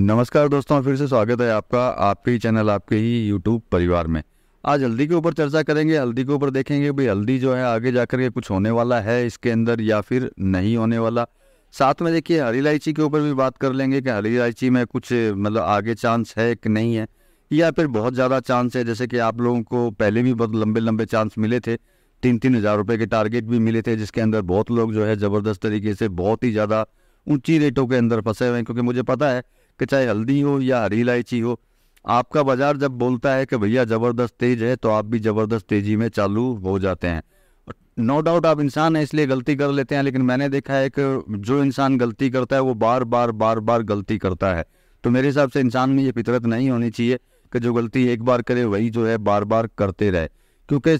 नमस्कार दोस्तों फिर से स्वागत है आपका आपके ही चैनल आपके ही यूट्यूब परिवार में आज हल्दी के ऊपर चर्चा करेंगे हल्दी के ऊपर देखेंगे भाई हल्दी जो है आगे जाकर के कुछ होने वाला है इसके अंदर या फिर नहीं होने वाला साथ में देखिए हरी इलायची के ऊपर भी बात कर लेंगे कि हरी इलायची में कुछ मतलब आगे चांस है कि नहीं है या फिर बहुत ज़्यादा चांस है जैसे कि आप लोगों को पहले भी बहुत लंबे लंबे चांस मिले थे तीन तीन हज़ार रुपये के टारगेट भी मिले थे जिसके अंदर बहुत लोग जो है ज़बरदस्त तरीके से बहुत ही ज़्यादा ऊंची रेटों के अंदर फंसे हुए हैं क्योंकि मुझे पता है कि चाहे हल्दी हो या हरी इलायची हो आपका बाजार जब बोलता है कि भैया ज़बरदस्त तेज़ है तो आप भी ज़बरदस्त तेज़ी में चालू हो जाते हैं नो डाउट आप इंसान हैं इसलिए गलती कर लेते हैं लेकिन मैंने देखा है कि जो इंसान गलती करता है वो बार बार बार बार गलती करता है तो मेरे हिसाब से इंसान में ये फितरत नहीं होनी चाहिए कि जो गलती एक बार करे वही जो है बार बार करते रहे क्योंकि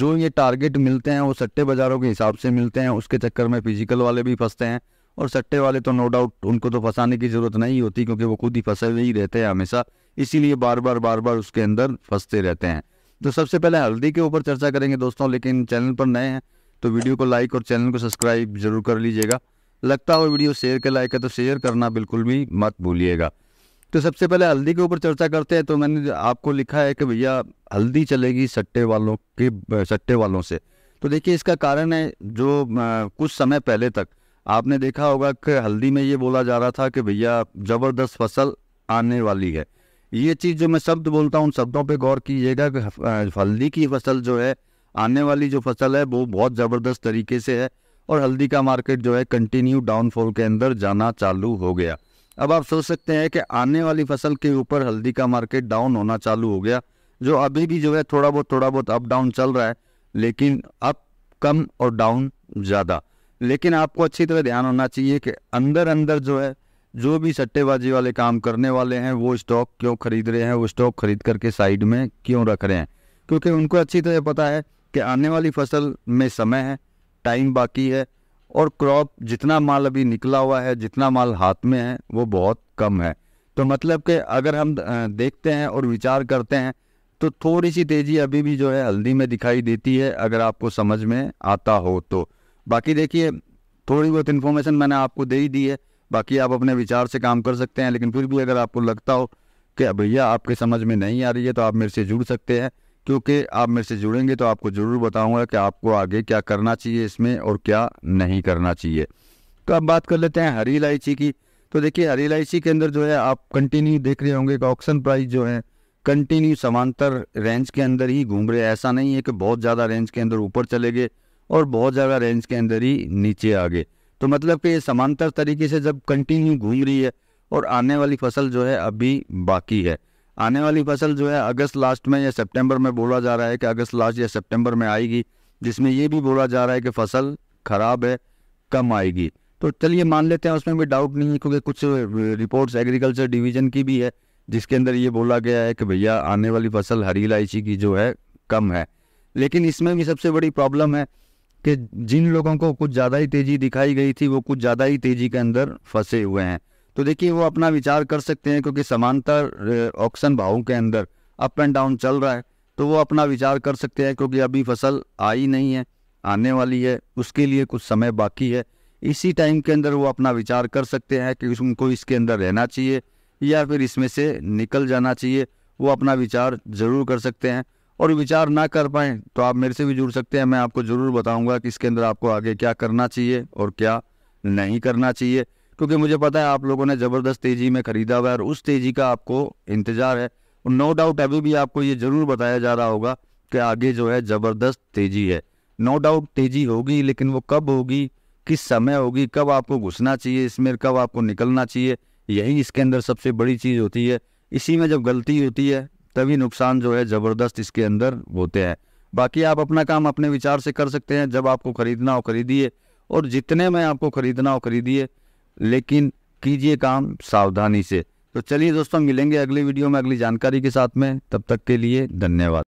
जो ये टारगेट मिलते हैं वो सट्टे बाज़ारों के हिसाब से मिलते हैं उसके चक्कर में फिजिकल वाले भी फंसते हैं और सट्टे वाले तो नो डाउट उनको तो फंसाने की ज़रूरत नहीं होती क्योंकि वो खुद ही फंसे हुए ही रहते हैं हमेशा इसीलिए बार बार बार बार उसके अंदर फंसते रहते हैं तो सबसे पहले हल्दी के ऊपर चर्चा करेंगे दोस्तों लेकिन चैनल पर नए हैं तो वीडियो को लाइक और चैनल को सब्सक्राइब जरूर कर लीजिएगा लगता हो वीडियो शेयर के लायक है तो शेयर करना बिल्कुल भी मत भूलिएगा तो सबसे पहले हल्दी के ऊपर चर्चा करते हैं तो मैंने आपको लिखा है कि भैया हल्दी चलेगी सट्टे वालों के सट्टे वालों से तो देखिए इसका कारण है जो कुछ समय पहले तक आपने देखा होगा कि हल्दी में ये बोला जा रहा था कि भैया ज़बरदस्त फसल आने वाली है ये चीज़ जो मैं शब्द बोलता हूँ उन शब्दों पे गौर कीजिएगा कि हल्दी की फसल जो है आने वाली जो फसल है वो बहुत ज़बरदस्त तरीके से है और हल्दी का मार्केट जो है कंटिन्यू डाउनफॉल के अंदर जाना चालू हो गया अब आप सोच सकते हैं कि आने वाली फसल के ऊपर हल्दी का मार्केट डाउन होना चालू हो गया जो अभी भी जो है थोड़ा बहुत थोड़ा बहुत अप डाउन चल रहा है लेकिन अप कम और डाउन ज़्यादा लेकिन आपको अच्छी तरह ध्यान होना चाहिए कि अंदर अंदर जो है जो भी सट्टेबाजी वाले काम करने वाले हैं वो स्टॉक क्यों खरीद रहे हैं वो स्टॉक खरीद करके साइड में क्यों रख रहे हैं क्योंकि उनको अच्छी तरह पता है कि आने वाली फसल में समय है टाइम बाकी है और क्रॉप जितना माल अभी निकला हुआ है जितना माल हाथ में है वो बहुत कम है तो मतलब कि अगर हम देखते हैं और विचार करते हैं तो थोड़ी सी तेज़ी अभी भी जो है हल्दी में दिखाई देती है अगर आपको समझ में आता हो तो बाकी देखिए थोड़ी बहुत इन्फॉर्मेशन मैंने आपको दे ही दी है बाकी आप अपने विचार से काम कर सकते हैं लेकिन फिर भी अगर आपको लगता हो कि भैया आपके समझ में नहीं आ रही है तो आप मेरे से जुड़ सकते हैं क्योंकि आप मेरे से जुड़ेंगे तो आपको ज़रूर बताऊंगा कि आपको आगे क्या करना चाहिए इसमें और क्या नहीं करना चाहिए तो अब बात कर लेते हैं हरी इलायची की तो देखिए हरी इलायची के अंदर जो है आप कंटिन्यू देख रहे होंगे कि ऑक्शन प्राइस जो है कंटिन्यू समांतर रेंज के अंदर ही घूम रहे ऐसा नहीं है कि बहुत ज़्यादा रेंज के अंदर ऊपर चले गए और बहुत ज़्यादा रेंज के अंदर ही नीचे आ गए तो मतलब कि ये समांतर तरीके से जब कंटिन्यू घूम रही है और आने वाली फसल जो है अभी बाकी है आने वाली फसल जो है अगस्त लास्ट में या सितंबर में बोला जा रहा है कि अगस्त लास्ट या सितंबर में आएगी जिसमें ये भी बोला जा रहा है कि फसल ख़राब है कम आएगी तो चलिए मान लेते हैं उसमें भी डाउट नहीं है क्योंकि कुछ रिपोर्ट्स एग्रीकल्चर डिवीज़न की भी है जिसके अंदर ये बोला गया है कि भैया आने वाली फसल हरी इलायची की जो है कम है लेकिन इसमें भी सबसे बड़ी प्रॉब्लम है कि जिन लोगों को कुछ ज़्यादा ही तेज़ी दिखाई गई थी वो कुछ ज़्यादा ही तेज़ी के अंदर फंसे हुए हैं तो देखिए वो अपना विचार कर सकते हैं क्योंकि समांतर ऑक्शन भावों के अंदर अप एंड डाउन चल रहा है तो वो अपना विचार कर सकते हैं क्योंकि अभी फसल आई नहीं है आने वाली है उसके लिए कुछ समय बाकी है इसी टाइम के अंदर वो अपना विचार कर सकते हैं कि उनको इसके अंदर रहना चाहिए या फिर इसमें से निकल जाना चाहिए वो अपना विचार ज़रूर कर सकते हैं और विचार ना कर पाएँ तो आप मेरे से भी जुड़ सकते हैं मैं आपको ज़रूर बताऊँगा कि इसके अंदर आपको आगे क्या करना चाहिए और क्या नहीं करना चाहिए क्योंकि मुझे पता है आप लोगों ने ज़बरदस्त तेज़ी में ख़रीदा हुआ है और उस तेज़ी का आपको इंतज़ार है और नो डाउट अभी भी आपको ये ज़रूर बताया जा रहा होगा कि आगे जो है ज़बरदस्त तेज़ी है नो डाउट तेज़ी होगी लेकिन वो कब होगी किस समय होगी कब आपको घुसना चाहिए इसमें कब आपको निकलना चाहिए यही इसके अंदर सबसे बड़ी चीज़ होती है इसी में जब गलती होती है तभी नुकसान जो है ज़बरदस्त इसके अंदर होते हैं बाकी आप अपना काम अपने विचार से कर सकते हैं जब आपको ख़रीदना हो खरीदिए और जितने में आपको ख़रीदना हो खरीदिए लेकिन कीजिए काम सावधानी से तो चलिए दोस्तों मिलेंगे अगली वीडियो में अगली जानकारी के साथ में तब तक के लिए धन्यवाद